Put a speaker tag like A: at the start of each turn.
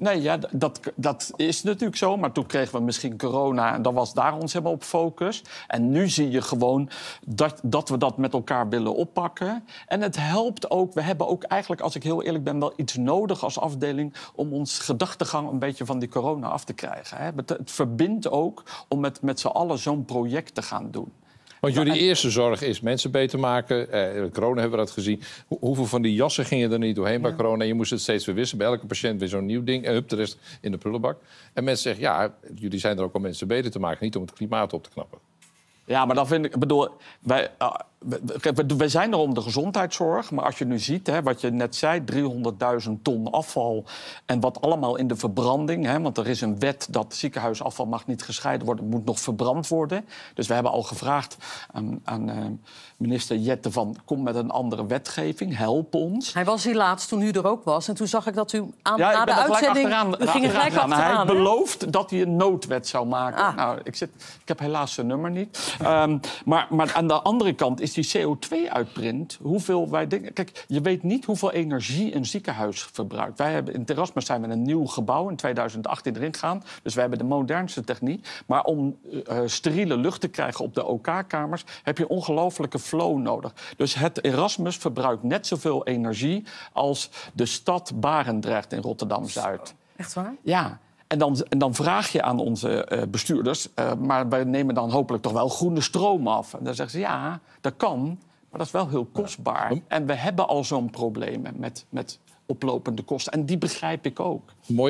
A: Nee, ja, dat, dat is natuurlijk zo. Maar toen kregen we misschien corona en dan was daar ons helemaal op focus. En nu zie je gewoon dat, dat we dat met elkaar willen oppakken. En het helpt ook. We hebben ook eigenlijk, als ik heel eerlijk ben, wel iets nodig als afdeling om ons gedachtegang een beetje van die corona af te krijgen. Hè? Het, verbindt ook om
B: met, met z'n allen zo'n project te gaan doen. Want jullie eerste zorg is mensen beter maken. Eh, corona hebben we dat gezien. hoeveel van die jassen gingen er niet doorheen bij corona? je moest het steeds weer wissen. Bij elke patiënt weer zo'n nieuw ding. En hup, de rest in de prullenbak. En mensen zeggen, ja, jullie zijn er ook om mensen beter te maken. Niet om het klimaat op te knappen. Ja, maar dan vind ik, bedoel, wij, eh, we,
A: zijn er om de gezondheidszorg, maar als je nu ziet hè, wat je net zei, 300.000 ton afval en wat allemaal in de verbranding, hè, want er is een wet dat ziekenhuisafval mag niet gescheiden worden, moet nog verbrand worden. Dus we hebben al gevraagd aan, aan eh, minister Jette van kom met een andere wetgeving, help ons. Hij was hier laatst toen u er ook was en toen zag ik dat u aan, ja, na de uitzending achteraan, ging gingen gelijk achteraan. achteraan hij belooft dat hij een noodwet zou maken. Ah. Nou, ik, zit, ik heb helaas zijn nummer niet. Ehm, maar, maar aan de andere kant is die CO2-uitprint, hoeveel wij denken... Kijk, je weet niet hoeveel energie een ziekenhuis verbruikt. Wij hebben, in Erasmus zijn we een nieuw gebouw in 2018 erin gegaan. Dus wij hebben de modernste techniek. Maar om eh, eh, steriele lucht te krijgen op de OK-kamers... heb je ongelofelijke flow nodig. Dus het Erasmus verbruikt net zoveel energie... als de stad Barendrecht in Rotterdam-Zuid. Echt waar? Ja. En dan, en dan vraag je aan onze eh, bestuurders, eh, maar wij nemen dan hopelijk toch wel groene stroom af. En dan zeggen ze, ja, dat kan, maar dat is wel heel kostbaar. En we hebben al zo'n probleem met, met oplopende kosten. En die begrijp ik ook. Mooi.